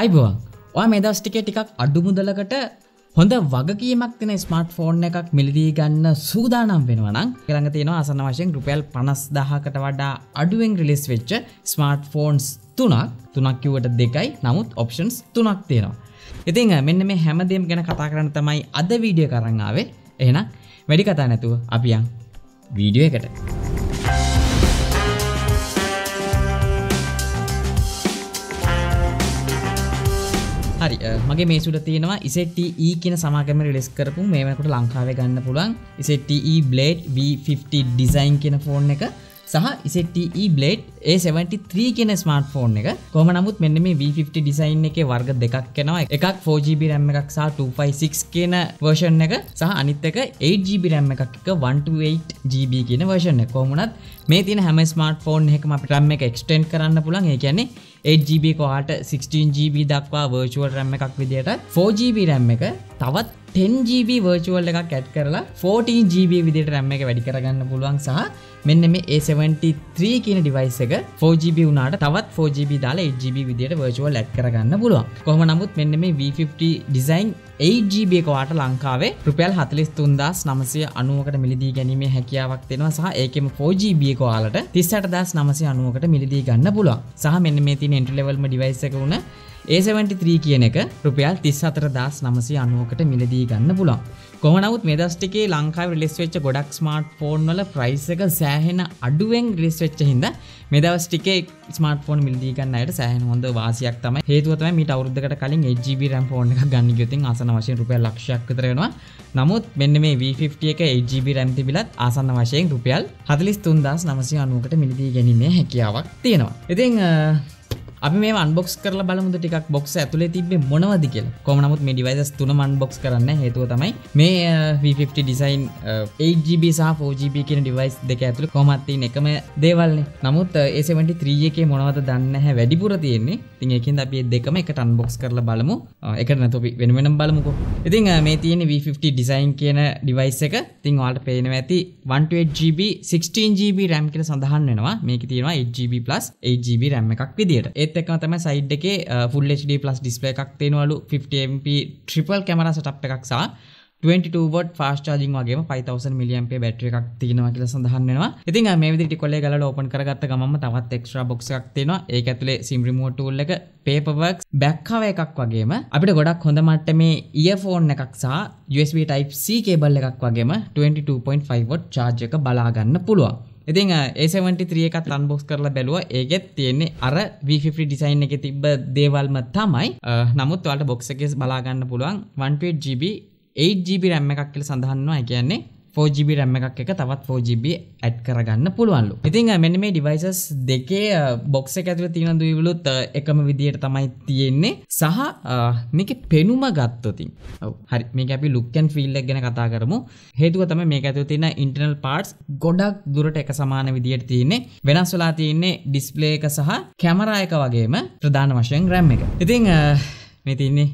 අයිබවා ඔය මෙදස් ටික ටිකක් අඩු මුදලකට හොඳ වගකීමක් තින ස්මර්ට් ෆෝන් එකක් මිලදී ගන්න සූදානම් වෙනවනම් කරඟ තියෙන අසන වශයෙන් රුපියල් පනස් දහකට වඩා අඩුවෙන් රිලිස් වෙච්ච ස්මර්ට් ෆෝන්ස් තුනක් තුනක් කිවට දෙකයි නමුත් ඔප්ෂන්ස් තුනක් තියෙනවා. ඉතිං මෙන්න මේ හැමදේම් ගැන කතා කරන්න තමයි අද වීඩිය කරන්නාවේ එන වැඩි කතා නැතුව අපියන් වීඩියෝ එකට. හරි මගේ e මේ සුට තියෙනවා ඉසටE කියන සමාකම රිලෙස් කරපු මේකට ලංකාවේ ගන්න පුළන් ඉසටE බ්ලේඩ් V50 ඩිසයින් කියන ෆෝන් එක සහ ඉසටE බ්ලේඩ් ඒ 73 කියන ස්මර්ට ෆෝන් එක කොම නමුත් මෙන්න මේ V50 ඩිසයින් එක වර්ග දෙකක් කෙනවා එකක් 4GB රැම් එකක් සහ 256 කියන වර්ෂන් එක සහ අනිත් එක 8GB රැම් එකක් එක 128GB කියන වර්ෂන් එක කොහොමුණත් මේ තියෙන හැම ස්මර්ට් ෆෝන් එකම අපිට RAM එක එක්ස්ටෙන්ඩ් කරන්න පුළුවන් ඒ කියන්නේ 8GB කොහාට 16GB දක්වා virtual RAM එකක් විදියට 4GB RAM එක තවත් 10GB virtual එකක් ඇඩ් කරලා 14GB විදියට RAM එක වැඩි කරගන්න පුළුවන් සහ මෙන්න මේ A73 කියන ඩිවයිස් එක එක 4GB වුණට තවත් 4GB දාලා 8GB විදියට වර්චුවල් ඇඩ් කරගන්න පුළුවන් කොහොම නමුත් මෙන්න මේ V50 ඩිසයින් 8GB එකවාට ලංකාවේ රුපියල් 43990කට මිලදී ගැනීමේ හැකියාවක් තියෙනවා සහ ඒකෙම 4GB එක ඔයාලට 38990කට මිලදී ගන්න පුළුවන් සහ මෙන්න මේ තියෙන entry level ම device එක වුණ A73 කියන එක රුපියල් තිස් අතර දස් නමසි අනුවකට මිලදී ගන්න පුළන්. කොමනවත් මෙදස්ටිකේ ලංකාව රිලෙස්වෙච්ච ගොඩක් ස්මර්ට් ෆෝන් වල ප්‍රයිස් එක සෑහෙන අඩුවෙන් රිස්වෙච්ච හිද මෙදවස්ටිකේ ස්මර්ට ෆෝන් මිල්දීගන්නයට සෑහන හොඳ වාසියක් තම හේතුවතම මට අවුද්දකට කලින් ජීබ රම් ෆෝන් එක ගන්න ගතින් අසන වශයෙන් රුපය ලක්ෂයක්කතරෙනවා නමුත් මෙන්න මේ V50 එක ජීබ රැම්ති බිලත් ආසන්න වශයෙන් රුපියල් හදලිස් තුන්දස් නමසි අනුවකට මිලදී ගැනීමේ හැකියාවක් තියෙනවා. ඉතිං අපි මේ අන්බොක්ස් කරලා බලමුද ටිකක් බොක්ස් ඇතුලේ තිබේ මොනවද කියලා කොහොම නමුත් මේ ඩිවයිසස් තුනම අන්බොක්ස් කරන්න හේතුව තමයි මේ V50 design 8GB සහ 4GB කියන ඩිවයිස් දෙක ඇතුලේ කොහොමත් තියෙන එකම දේවල්නේ. නමුත් A73 එකේ මොනවද දන්නේ නැහැ වැඩිපුර තියෙන්නේ. ඉතින් ඒකෙන්ද අපි මේ දෙකම එකට අන්බොක්ස් කරලා බලමු. එකට නැතුව අපි වෙන වෙනම බලමුකෝ. ඉතින් මේ තියෙන V50 design කියන ඩිවයිස් එක. ඉතින් ඔයාලට පේනවා ඇති 128GB 16GB RAM කියලා සඳහන් වෙනවා. මේකේ තියෙනවා 8GB 8GB RAM එකක් විදියට. ඒ ඒත් එකම තම සයිඩ් එක ෆුල්HD+ ඩිස්පලේ එකක් තියෙනවලු 50MP ට්‍රිපල් කැමර සටප් එකක්සා 22ට ෆාස් චාජින් වගේ 5000 මිලියම්පේ බැටරි එකක් තියෙනවා කියලා සඳහන් වෙනවා. ඉතින් මේ විදිහට කොලේ ගලලා ඕපන් කරගත්ත ගමන්ම තවත් එක්ස්ට්‍රා බොක්ස් එකක් තියෙනවා. ඒක ඇතුලේ සිම් රිමෝට් ටූල් එක, පේපර් වර්ක්ස්, බෑක් කවර් එකක් වගේම අපිට ගොඩක් හොඳ මට්ටමේ ඉයර්ෆෝන් එකක් සහ USB Type C කේබල් එකක් වගේම 22.5 watt charge එක බලා ගන්න පුළුවන්. ඉතින් ඒසවටි එකත් අන්බොක්ස් කරලා බැලුව ඒගෙත් තියෙන්නේ අර වීෆි ඩිසයින් එක තිබ්බ දේවල්ම තමයි නමුත් වලට බොක්සකෙස් බලාගන්න පුළුවන් 128GB 8GB රැම්ම එකක් කියල සඳහන්නවා කියන්නේ 4GB රැම්ම එකක් එක තවත් 4GB ඇඩ් කරගන්න පුළුවන්ලු ඉතින් මෙන්න මේ ඩිවයිසස් දෙකේ බොක්ස එක ඇතුළ තියෙන දවිවලුත් එකම විදියට තමයි තියෙන්නේ සහ මේක පෙනුම ගත්තතින් හරි මේ අපි ලුක්කන් ෆිල්ලක් ගැන කතා කරමු හේතුව තම මේ ඇතු තියෙන ඉන්ටනල් පාර්ටස් ගොඩක් දුරට එක සමාන විදියට තියන්නේ වෙනස් වෙලා තියන්නේ ඩිස්පලේ එක සහ කැමරායක වගේම ප්‍රධාන වශයෙන් රැම් එක ඉතිං මේ තින්නේ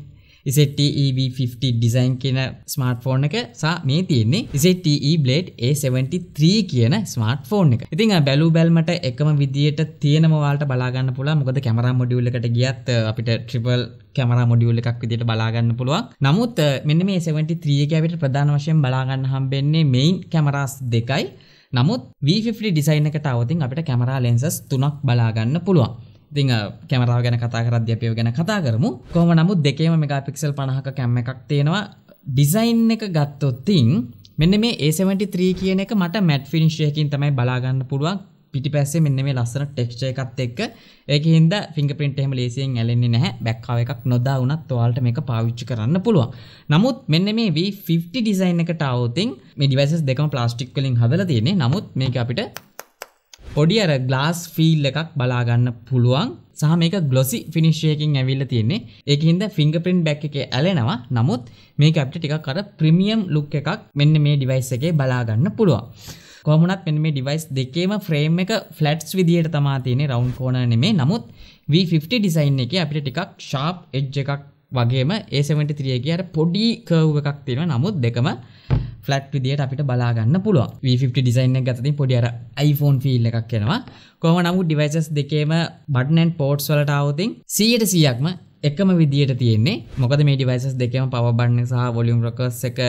ZTEV50 ඩිසයින් කියන ස්මාර්ට් ෆෝන් එක සහ මේ තියෙන්නේ ZTE Blade A73 කියන ස්මාර්ට් ෆෝන් එක. ඉතින් බැලූ බැල්මට එකම විදියට තියෙනම ඔයාලට බලා ගන්න පුළුවන්. මොකද කැමරා මොඩියුල් එකට ගියත් අපිට ට්‍රිපල් කැමරා මොඩියුල් එකක් විදියට බලා ගන්න පුළුවන්. නමුත් මෙන්න මේ A73 එක අපිට ප්‍රධාන වශයෙන් බලා ගන්න හම්බෙන්නේ මෙයින් කැමරාස් දෙකයි. නමුත් V50 ඩිසයින් එකට අවතින් අපිට කැමරා ලෙන්සස් තුනක් බලා ගන්න පුළුවන්. ඉතිං කැමරාව ගැන කතා කරද අපියෝ ගැන කතා කරමු කොම නමුත් දෙකේම මෙගා පික්සල් පණහක කැම්ම එකක් තියෙනවා ඩිසයින් එක ගත්තොත්තිං මෙන්න මේ A73 කියන එක මට මැට් ෆිනිශ්යකින් තමයි බලාගන්න පුළුවන් පිටි පැස්සේ මෙන්න මේ ලස්සන ටෙක්ෂ එකත් එක්ක ඒක හින්ද ෆිංග පින්ට එහෙම ලේසියෙන් ඇලෙන්නේ නැහැ බැක්කාව එකක් නොදා වුණත් ඔයාලට මේක පාවිච්චි කරන්න පුළුවන්. නමුත් මෙන්න මේ V50 ඩිසයින් එකට આવොතින් මේ ඩිවයිසස් දෙකම ප්ලාස්ටික් වලින් හදලා තියෙන්නේ. නමුත් මේක අපිට පොඩි අර ගලාස් ෆිල් එකක් බලාගන්න පුළුවන් සහ මේක ගලොසි ෆිනිශ්යකින් ඇවිල්ල තියෙන්නේ ඒකහින්ද ෆිංග පින් බැක් එක ඇලෙනවා නමුත් මේ අපට ටිකක් කර ප්‍රමියම් ලුක් එකක් මෙන්න මේ ඩිවයිස් එකේ බලාගන්න පුළුවන් කොමනත් මෙ මේ ඩිවයිස් දෙකේම ෆ්‍රේම් එක ෆලට්ස් විදියට තමා තියෙන රවන්් කෝන නෙමේ නමුත් V50 ඩිසයින් එක අපිට ටිකක් ශාප් එජ් එකක් වගේම ඒසමට ත්‍රියගේ අර පොඩි කව් එකක් තියෙන නමුත් දෙකම ෆලට් විදියට අපිට බලාගන්න පුළුව V50 ඩිසයින්න ගතතින් පොඩියර iPhone ෆිල් එකක් කෙනවා කොම නමුත් ඩිවයිසස් දෙකේම බඩනන් පෝට්ස් වලට අවතින් සීයට සියයක්ම එකම විදියට තියෙන්නේ මොකද මේ ඩිවයිසස් දෙකම පවබන්න සහ වොලියම් රොකස් එක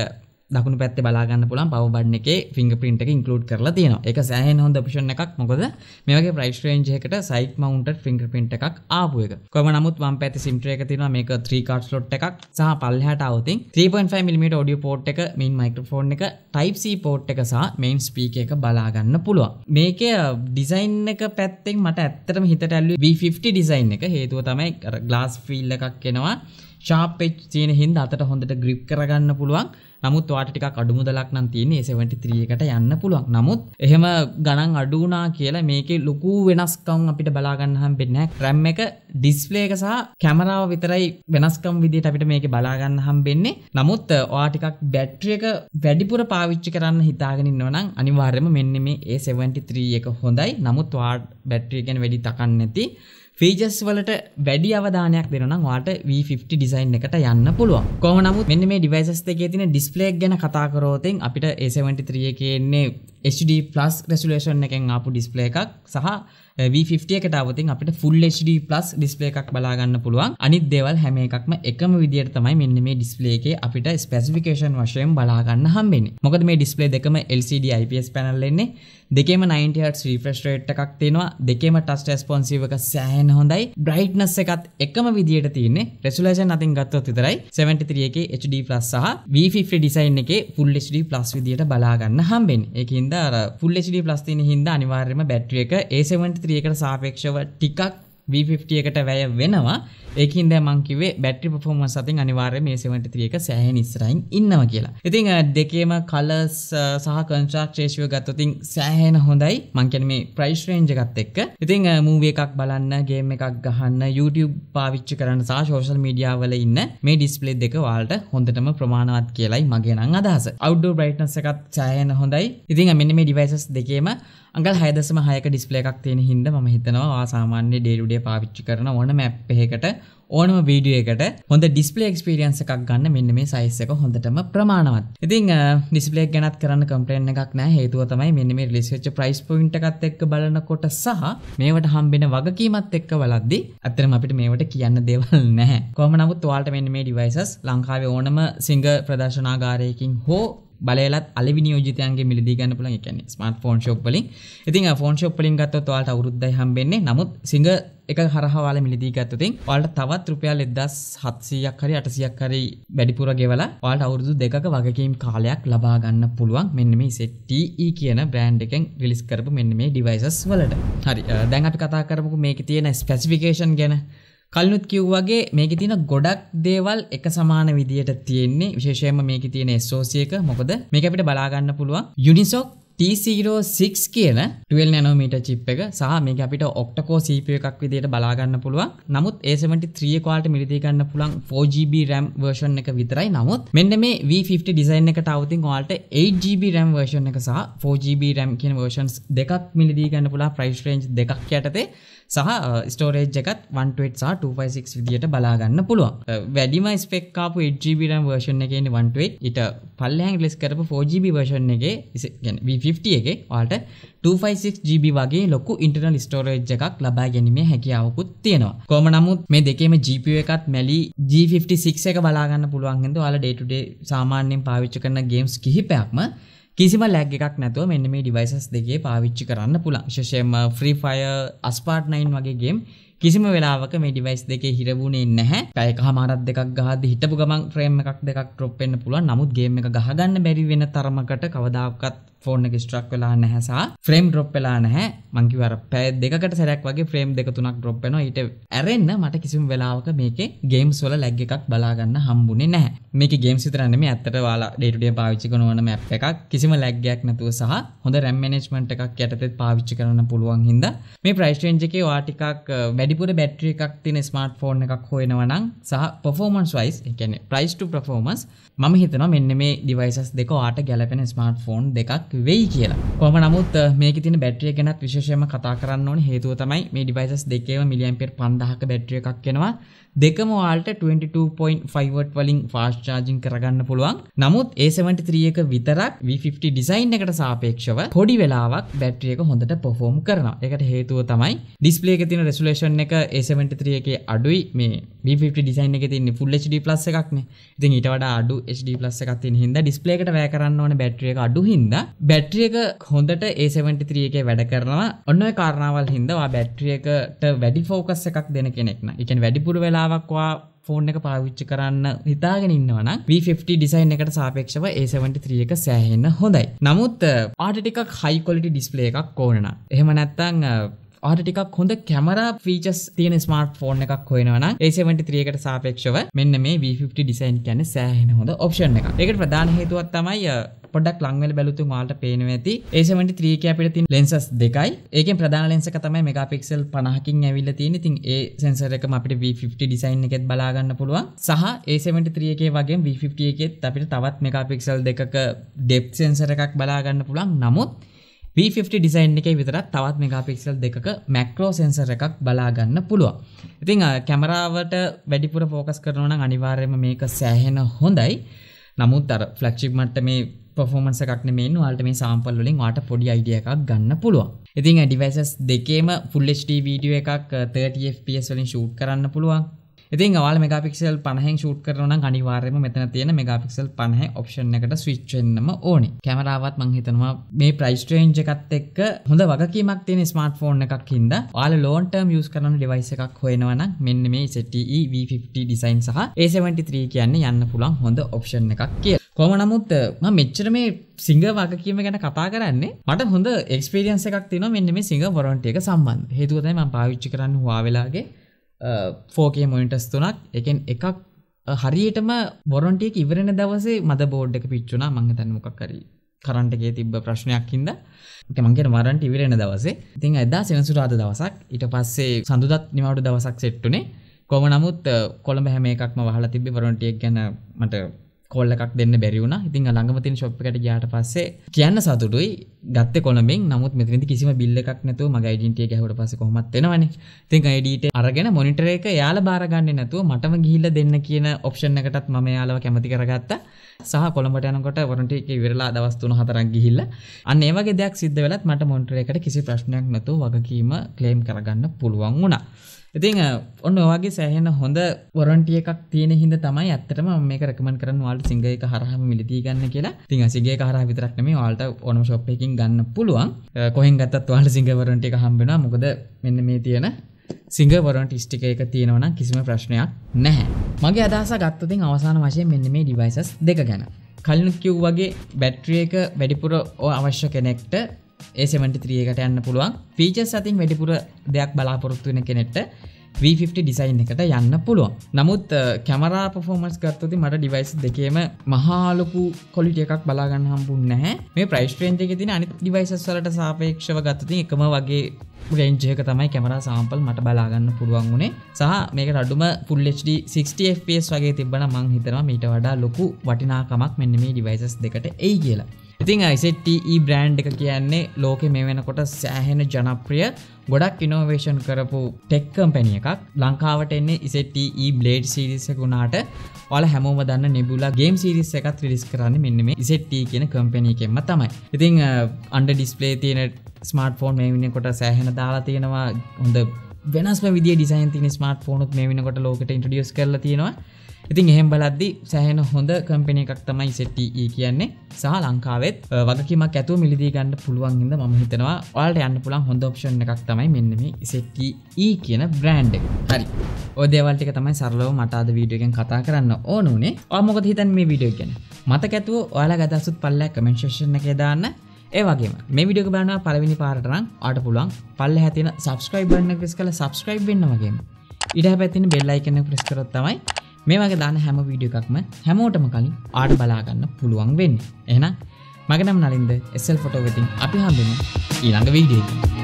දකුණු පැත්ත බලාගන්න පුළන් පවබඩ් එක ෆිංග පින්ට එක ඉන්කලඩ් කරලා තියෙන එක සෑහන් හොඳ පිෂණ එකක් මොකද මේගේ ප්‍රයිස් රේන්ජයකට සයිට මවන්ට ෆිංග පින්ට එකක් ආපුුව එක කොම නමුත් වම් පැති සිම්ට්‍ර එක තින මේක ත්‍රීකාට ලොට් එකක් සහ පල්හට අවති 3.5ම ඩිය පෝට් එක මින් මයිකරෆෝන් එක ටයිප්සි පෝට් එක සහ මෙයින් ස්පීක එක බලාගන්න පුළුවන් මේක ඩිසයින් uh, එක පැත්තෙන් මට ඇත්තරම හිතටැල්ලු V50 ඩිසයින් එක හේතුව තමයි ගලාස් ෆිල් එකක් කෙනවා ශාපච් තියෙන හින්ද අතට හොඳට ග්‍රිප් කරගන්න පුළුවන් නමුත් වාටික අඩුමු දලක් නම් තියන්නේ සවට ත්‍රියකට යන්න පුළුවන් නමුත් එහෙම ගණන් අඩුනා කියලා මේක ලොකු වෙනස්කම් අපිට බලාගන්නහම් පෙන්න රැම් එක ඩිස්ලේක සහ කැමරාව විතරයි වෙනස්කම් විදිට අපිට මේක බලාගන්න හම් වෙන්නේ නමුත් වාටිකක් බැට්‍රිය එක වැඩිපුර පාවිච්චි කරන්න හිතාගෙනන්නවනම් අනිවාර්යම මෙන්න මේ ඒ 73 එක හොඳයි නමුත් වාඩ් බැට්‍රියගෙන් වැඩි තකන්න නැති ෆීජස් වලට වැඩි අවධානයක් දෙනම් වාට V50 ඩිසයින් එකට යන්න පුළුව කොම නමුත් මෙන්න මේ ඩිවයිසස් එකේ තින ඩිස්පලේක් ගැන කතාකරෝතෙන් අපිට A73 කියන්නේ HD+ රෙසුලේෂන් එකෙන් ආපු ඩිස්පලේ එකක් සහ V50කට අවතින් අපිට ෆුල් HD+ ඩිස්පලේ එකක් බලාගන්න පුළුවන් අනිත් දේවල් හැම එකක්ම එකම විදිහට තමයි මෙන්න මේ ඩිස්පලේ එකේ අපිට ස්පෙසිෆිකේෂන් වශයෙන් බලාගන්න හම්බෙන්නේ. මොකද මේ ඩිස්පලේ දෙකම LCD IPS පැනල් එන්නේ. දෙකම 90ට රිෆ්‍රස්ට්‍රේට් එකක් තියෙනවා දෙකම ටස් ටස්පොන්සිවක සෑහන් හොඳයි බ්‍රයිට්නස් එකත් එකම විදිට තියන්නේ රෙසුලේෂන් අතින් ගත්තොත් විතරයි 73 එක HD+ සහ V50 ඩිසයින් එක ෆුල් HD+ විදියට බලාගන්න හම්බෙන් ඒකින්ද අර ෆුල් HD+ තියෙන හින්දා අනිවාර්යයෙන්ම බැටරි එක A73 එකට සාපේක්ෂව ටිකක් V50 එකට වැය වෙනවා ඒකින් දැ මංකිවේ බැටි පොම සති අනිවාර්ය මේ සවට ත්‍රියක සෑහ නිස්රයින් ඉන්නව කියලා ඉතිං දෙකේම කලස් සහ කංචාක් ශේෂව ගත්තතින් සෑහෙන හොඳයි මංකන මේ ප්‍රයිශ්රේන්ජ ගත් එක්ක ඉතිං මූවේ එකක් බලන්න ගේම එකක් ගහන්න YouTube පාවිච්චි කරන්න සහ ෝෂල් මීඩියාවල ඉන්න මේ ඩිස්පලේ දෙක වාල්ට හොඳටම ප්‍රමාණවත් කියලයි මගේ නං අදහස අවඩෝ බ්‍රයිට්නස එකත් සෑහන හොඳයි ඉතින් මෙන්න මේ ඩිවයිසස් දෙකේම අඟල් හයදසම හයක ඩිස්පලේ එකක් තියෙන හින්ද ම හිතනවා සාමාන්‍ය ඩේඩුඩේ පාවිච්චි කරන ඕන මැප්පහකට ඕනම වීඩිය එකට හොඳ ඩිස්පලේ ක්ස්පිරියන්ස එකක් ගන්න මෙන්න මේ සයිස්සක හොඳටම ප්‍රමාණවත් ඉතින් ඩිස්පලේ ගැත් කරන්න කම්පලේන් එකක් නෑ හේතුව තමයි මෙන්න මේ ලිස්වෙච් ප්‍රයිස් පොයින්ට එකත් එක් බලනකොට සහ මේවට හම්බෙන වගකීමත් එක්ක වලද්දි අතරම අපිට මේවට කියන්න දෙවල් නැහැ කොම නමුත් වාට මෙන්න මේ ඩිවයිසස් ලංකාවේ ඕනම සිංහ ප්‍රදර්ශනාගාරයකින් හෝ බලලත් අලි නියෝජතයන්ගේ මිලදී ගන්න පුලන් එකන ස්මට ෆෝන් ශෝප්පලින් ඉතින් ෆෝන් ශෝප්පලින් ගත්ත වාට අවරුද්ධයි හම්බෙන්නේ නමුත් සිංහ එක හරහවාල මිලදී ගත්තතින් වාලට තවත් රුපියල් එදස් හත්සීයක් හරි අටසියක් හරි වැඩිපුර ගෙවලා වාට අවුරුදු දෙක වගකීම් කාලයක් ලබාගන්න පුළුවන් මෙන්න මේ සෙට්ටී e කියන බ්‍රන්් එකෙන් රිලිස් කරපු මෙන්න මේ ඩිවයිසස් වලට හරි දැන් අපි කතා කරපු මේක තියෙන ස්පෙසිෆිකේෂන් ගැන කල්නුත් කිව්වගේ මේක තින ගොඩක් දේවල් එක සමාන විදියට තියෙන්නේ විශේෂයම මේක තියෙන ස්ෝසියක මොකද මේක අපිට බලාගන්න පුළුවන් යුනිසෝක් T06 කියන 12 නැනෝමීට චිප් එක සහ මේක අපිට ඔක්ටකෝ CPU එකක් විදිහට බලා ගන්න පුළුවන්. නමුත් A73 එක වලට මිලදී ගන්න පුළුවන් 4GB RAM version එක විතරයි. නමුත් මෙන්න මේ V50 design එකට අවුතින් ඔයාලට 8GB RAM version එක සහ 4GB RAM කියන versions දෙකක් මිලදී ගන්න පුළුවන් price range දෙකක් යටතේ සහ ස්ටෝරේජ් එකත් 128 සහ 256 විදියට බලාගන්න පුළුවන් වැඩිම ස්පෙක් කාපු 8GB RAM version එකේ ඉන්නේ 128 ඊට පල්ලෙහාන් රිලීස් කරපු 4GB version එකේ කියන්නේ V50 එකේ ඔයාලට 256GB වගේ ලොකු ඉන්ටර්නල් ස්ටෝරේජ් එකක් ලබා ගැනීමේ හැකියාවකුත් තියෙනවා. කොහොම නමුත් මේ දෙකේම GPU එකත් මැලි G56 එක බලා ගන්න පුළුවන් හින්දා ඔයාලා day to day සාමාන්‍යයෙන් පාවිච්චි කරන games කිහිපයක්ම කිසිම ලැග් එකක් නැතුව මෙන්න මේ ඩිවයිසස් දෙකේ පාවිච්චි කරන්න පුළන් ශෂයම ෆ්‍රී ෆය අස්පාට්නයින් වගේගේ කිසිම වෙලාවක මේ ඩිවයිස් දෙකේ හිරබුණේ නැහැ පැයක හමාරත් දෙකක් ගහද හිටපු ගමන් ෆ්‍රේම් එකක් දෙකක් ටොප්පෙන්න්න පුළුවන් නමුත් ගේම එක ගහගන්න බැරි වෙන තරමකට කවදාවකත් ෆෝර්න එක ස්ට්‍රක් වෙලා නැහැසා ෆ්‍රේම් ඩොප් වෙලා නැහැ මංකිවර පැ දෙකට සැරක් වගේ ෆ්‍රේම් දෙක තුනක් ඩොප්පන ඊට ඇරෙන්න්න මට කිසිම් වෙලාවක මේක ගේම් සොල ලැග් එකක් බලාගන්න හම්බුණේ නැහැ මේක ගේම් සිතරන්නම ඇත්තට වාලා ඩේටඩිය පාවිච්චි කරනවන මැප් එකක් කිසිම ලැග්ගයක් නැතුව සහ හොඳ රැම්මනේජ්මට එකක් යටතෙත් පාවිච්චි කරන පුළුවන් හිද මේ ප්‍රයිස්ටේන්ජකේ වාටිකක් වැඩිපුර බැට්‍රිය එකක් තින ස්මර්ට ෆෝන් එකක් හොයනවනම් සහ පොෆෝමන්ස් වයිස් එකන ප්‍රයිස්ට ප්‍රෆෝමස් මම හිතන මෙන්න මේ ඩිවයිසස් දෙක ආට ගැලපෙන ස්මර්ට ෆෝන් දෙකක් එකක් වෙයි කියලා කොම නමුත් මේක තින බැට්‍රිය කෙනත් විශෂයම කතා කරන්න ඕන හේතුව තමයි මේ ඩිවයිසස් දෙකේව මිලියම්පෙර පන්දහක බැට්‍රිය එකක් කෙනවා දෙකමවාල්ට 22.5වට වලින් ෆාස් චාජිං කරගන්න පුළුවන් නමුත් ඒ73 එක විතරක් V50 ඩිසයින් එකට සාපේක්ෂව පොඩි වෙලාවක් බැට්‍රියක හොඳට පොෆෝම් කරන එකට හේතුව තමයි ඩිස්පලේ එක තින රෙසුලේෂන් එක ඒ73 එක අඩුයි මේ B50 ඩිසයින් එක තින්නේ full HD+ එකක්නේ. ඉතින් ඊට වඩා අඩු HD+ එකක් තියෙන හින්දා display එකට වැය කරන්න ඕනේ බැටරි එක අඩු හින්දා බැටරි එක හොඳට A73 එකේ වැඩ කරනවා. ඔන්න ඔය කාරණාවල් හින්දා ඔයා බැටරි එකට වැඩි focus එකක් දෙන කෙනෙක් නම්. ඒ කියන්නේ වැඩිපුර වෙලාවක් ඔයා ෆෝන් එක පාවිච්චි කරන්න හිතාගෙන ඉන්නවන V50 ඩිසයින් එකට සාපේක්ෂව A73 එක සෑහෙන්න හොඳයි. නමුත් ආට ටිකක් හයිකොලිටි ඩිස්පලේ එකක් ඕනන. එහෙම නැත්තං ආට ටිකක් හොඳ කැමරා ෆීචස් තියෙන ස්මාර්ට් ෆෝන් එකක් හොයනවා නම් A73 එකට සාපේක්ෂව මෙන්න මේ V50 ඩිසයින් කියන්නේ සෑහෙන හොඳ ඔප්ෂන් එකක්. ඒකට ප්‍රධාන හේතුවක් තමයි පොඩක් ලංවල බැලුතු මාට පේනව ඇති ඒසමටි ත්‍රීකෑපිට තින් ලෙන්සස් දෙකයි ඒක ප්‍රධාන ලෙන්සක තමයි මෙගපික්සල් පනහකින් ඇවිල්ල තියෙන තින් ඒ සැන්සරකම අපිට V50 ඩිසයින් එකෙත් බලාගන්න පුළුවන් සහ ඒසමටි ත්‍රියකේ වගේ V50 එකෙත් අපිට තවත් මෙගපික්සල් දෙකක ඩෙප් සෙන්සර එකක් බලාගන්න පුළන් නමුත් V50 ඩිසයින් එක විතරත් තවත් මෙගපික්සල් දෙක මැක්‍රෝ සෙන්සර් එකක් බලාගන්න පුළුවන්. ඉතිං කැමරාවට වැඩිපුර ෆෝකස් කරනවන අනිවාර්යම මේක සෑහෙන හොඳයි. නමුත් අර ෆලක්ෂිප් මට මේ පොෆෝමන්ස එකක්න මේ අල්ට මේ සාම්පල්ලින් වාට පොඩි අයිඩිය එකක් ගන්න පුළුවන්. ඉතිං ඩිවසස් දෙකේම ෆුල්ල් වීඩිය එකක් 30 FPS වලින් ෂූට් කරන්න පුළුවන් ඉතින් වාල මෙගපික්සල් පනහෙන් ෂූට් කරන අනිවාර්යම මෙතන තියෙන මෙගපික්සල් පනහ ඔප්ෂන් එකට ස්විච්චෙන්න්නම ඕනි කැමරාවත් මංහිතනවා මේ ප්‍රයිස්ට්‍රේන්ජ එකත් එක්ක හොඳ වගකීමක් තියෙන ස්මර්ට ෆෝන් එකක් හිද වාල ලෝන්ටර්ම් යස් කරන ඩිවයිස එකක් හොයෙනවන මෙන්න මේ සටV50 e ඩිසයින් සහ A73 කියන්න යන්න පුළන් හොඳ ඔප්ෂන් එකක් කිය කොමනමුත් ම මෙච්චර මේ සිංහ වග කියීම ගැන කතා කරන්නේ මට හොඳ එක්ස්පිරියන්ස එකක් තින මෙන්න මේ සිංහ වොරන්ට එක සම්බන්ධ හේතුවතයි ම පාවිච්චි කරන්න හවාවෙලාගේ ෆෝකේ මොනිටස් තුනක් එකෙන් එකක් හරියටම බොරොන්ටියක ඉවරෙන දවසේ මද බෝඩ් එක පිච්චුනා මං තැන් මොකක්කරී කරන්ටගේ තිබ ප්‍රශ්නයක් හිද මගේ මරන්ට ඉවරෙන දවසේ ඉතින් එදා සෙනසුරාද දවසක් ඉට පස්සේ සඳුදත් නිමවට දවසක් සෙට්ටුනේ කොම නමුත් කොළඹ හැම එකක්ම වහලා තිබි වරොන්ටියක් ගැන මට කොල්ලක් දෙන්න බැරිවුණ ඉතින් ළඟමතින් ශොප්කට ගාට පස්සේ කියන්න සතුටුයි ගත්ත කොළමින් නමුත් මෙතිරදි කිසිම බිල්ල එකක් නැතු මගයිඩින්ටිය ගැහට පස කොමත්වෙනවන තින් අයිඩට අරගෙන මොනිටර එක යාල බාරගන්න නැතුව මටම ගිහිල්ල දෙන්න කියන ඔප්ෂන් එකටත් මම යාලව කැමති කරගත්ත සහ කොළඹට යනකොට වරටක විරලා දවස්තුන හතරක් ගිහිල්ල අන්න ඒවගේ දෙයක් සිද්ධ වෙලත් මට මොන්ටර එකට කිසි ප්‍රශ්නයක් නැතු වගකීම කලේම් කරගන්න පුළුවන් වුණා ඉතිං ඔන්න ඔවාගේ සෑහෙන හොඳ වොරන්ටිය එකක් තියෙන හිද තමයි ඇත්තටම මේ රකමන් කරන වාල් සිංහ එක හරහම මිලිති ගන්න කියලා තිං සිගේ කහර විතරක්නේ වාල්ට ඕනම ශොප්පයකින් ගන්න පුළුවන් කොහෙන් ගත්තත් වාල සිංහ වරන්ට එක හම්බෙන මොකද මෙන්න මේ තියෙන සිංහ වරන්ට ස්ටික එක තියෙනවන කිසිම ප්‍රශ්නයක් නැහැ මගේ අදහස ගත්තතින් අවසාන වශයෙන් මෙන්න මේ ඩිවයිසස් දෙක ගැන කල්නු කිව් වගේ බැට්‍රිය එක වැඩිපුර ඕ අවශ්‍ය කෙනෙක්ට ඒසමටත්‍රිය එකට යන්න පුළුවන් ෆීච සතින් වැඩිපුර දෙයක් බලාපොරොත්තු වෙන කෙනෙට V50 ඩිසයින් එකට යන්න පුළුවන් නමුත් කැමරා පොෆෝමස් ගත්තති මට ඩිවයිස් දෙකේම මහාලොකු කොලිට එකක් බලාගන්න හම්පුන් නැහැ මේ ප්‍රයිස්ට්‍රේන්ජක තින අනි ඩිවයිසස් වලට සාපේක්ෂව ගත්තති එකම වගේ රෙන්ජයක තමයි කැමරා සාම්පල් මට බලාගන්න පුළුවන් වුණේ සහ මේක රඩුම පුල්ලD 60fps වගේ තිබන මං හිතරවා මීට වඩා ලොකු වටිනාකමක් මෙන්න මේ ඩිවයිසස් දෙකට ඒ කියලා ඉතින් අයිසටE බ්‍රන්් එක කියන්නේ ලෝකෙ මේ වෙනකොට සෑහෙන ජනප්‍රිය ගොඩක් ඉනෝවේෂන් කරපු ටෙක්කම් පැණිය එකක් ලංකාවට එන්නේ ඉසටE බ්ලේඩ් සිරිසකුණාට ල හැමෝම දන්න නිබුලා ගේම් සිරිස් එකත් රිලිස් කරන්න මෙන්න මේ ඉසට e කියන කම්පැනීකෙන්ම තමයි ඉතිං අන්ඩ ඩිස්පලේ තියෙන ස්මර්ට ෆෝන් මේ වෙනකොට සෑහෙන දාලා තියෙනවා හොඳ වෙනස් විදි ඩිසයින් තින ස්මර්ට ෆෝනුත් මේ වෙනකොට ලෝකට ඉන්ටඩියස් කරලා තියෙනවා ඉතින් එහෙම් බලද්දි සෑහන හොඳ කම්පෙන එකක් තමයි සෙට්ටී කියන්නේ සහ ලංකාවෙත් වගකීමක් ඇතු මිලදී ගන්න පුළුවන්හිද ම හිතනවා ඔයාට යන්න පුළන් හොඳ ඔප්ෂන් එකක් තමයි මෙන්නම සෙට්ටී කියන බ්‍රන්් එක හරි ඔදේවල්ටික තමයි සරලෝ මටාද වීඩියගෙන් කතා කරන්න ඕනුනේ ආමොකද හිතන් මේ විඩියෝ ගැන මතකඇතුව ඔයාලා ගදසුත් පල්ල කමෙන්ශෂණ එකෙදාන්න ඒවගේ මේ විඩියක බලන්න පලවිනි පාරටනම් අට පුළන් පල්ල හැතින සබස්ක්‍රයිබන්න ක්‍රස් කල සබස්ක්‍රයිබ් වෙන්නවගේ ඉඩ පැතින බෙල්ලයි කෙන ප්‍රස් කරොත්තමයි මේ වගේ දාන හැම වීඩිය එකක්ම හැමෝටම කලින් ආඩ බලාගන්න පුළුවන් වෙන්න එහනම් මගනම් නලින්ද එස්සල් ෆොටෝ වෙතින් අපි හම්බෙන ඊළඟ වීඩියකින්.